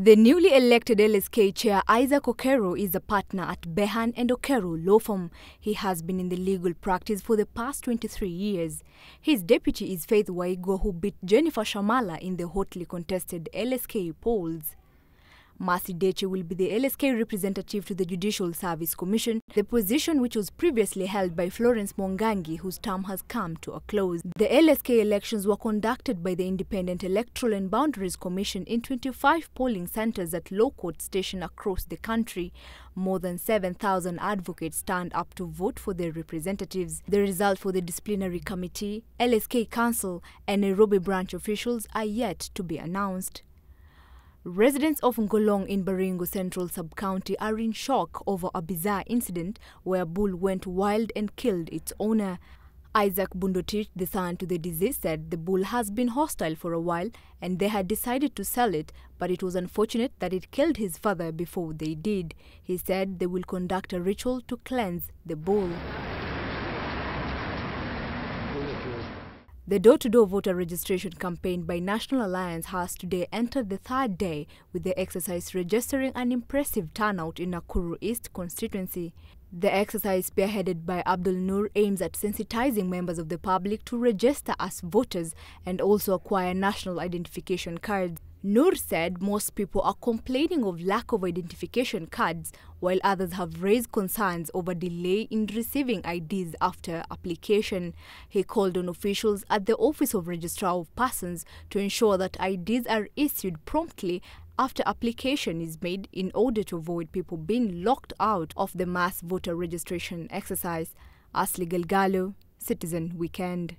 The newly elected LSK chair Isaac Okero is a partner at Behan and Okero Law Firm. He has been in the legal practice for the past 23 years. His deputy is Faith Waigo who beat Jennifer Shamala in the hotly contested LSK polls. Marcy Deche will be the LSK representative to the Judicial Service Commission, the position which was previously held by Florence Mongangi, whose term has come to a close. The LSK elections were conducted by the Independent Electoral and Boundaries Commission in 25 polling centres at local court stations across the country. More than 7,000 advocates stand up to vote for their representatives. The result for the disciplinary committee, LSK Council and Nairobi branch officials are yet to be announced. Residents of Ngolong in Baringo Central Sub-County are in shock over a bizarre incident where a bull went wild and killed its owner. Isaac Bundotich, the son to the deceased, said the bull has been hostile for a while and they had decided to sell it, but it was unfortunate that it killed his father before they did. He said they will conduct a ritual to cleanse the bull. The door to door voter registration campaign by National Alliance has today entered the third day, with the exercise registering an impressive turnout in Nakuru East constituency. The exercise, spearheaded by Abdul Nur, aims at sensitizing members of the public to register as voters and also acquire national identification cards. Noor said most people are complaining of lack of identification cards, while others have raised concerns over delay in receiving IDs after application. He called on officials at the Office of Registrar of Persons to ensure that IDs are issued promptly after application is made in order to avoid people being locked out of the mass voter registration exercise. Asli Galgalo, Citizen Weekend.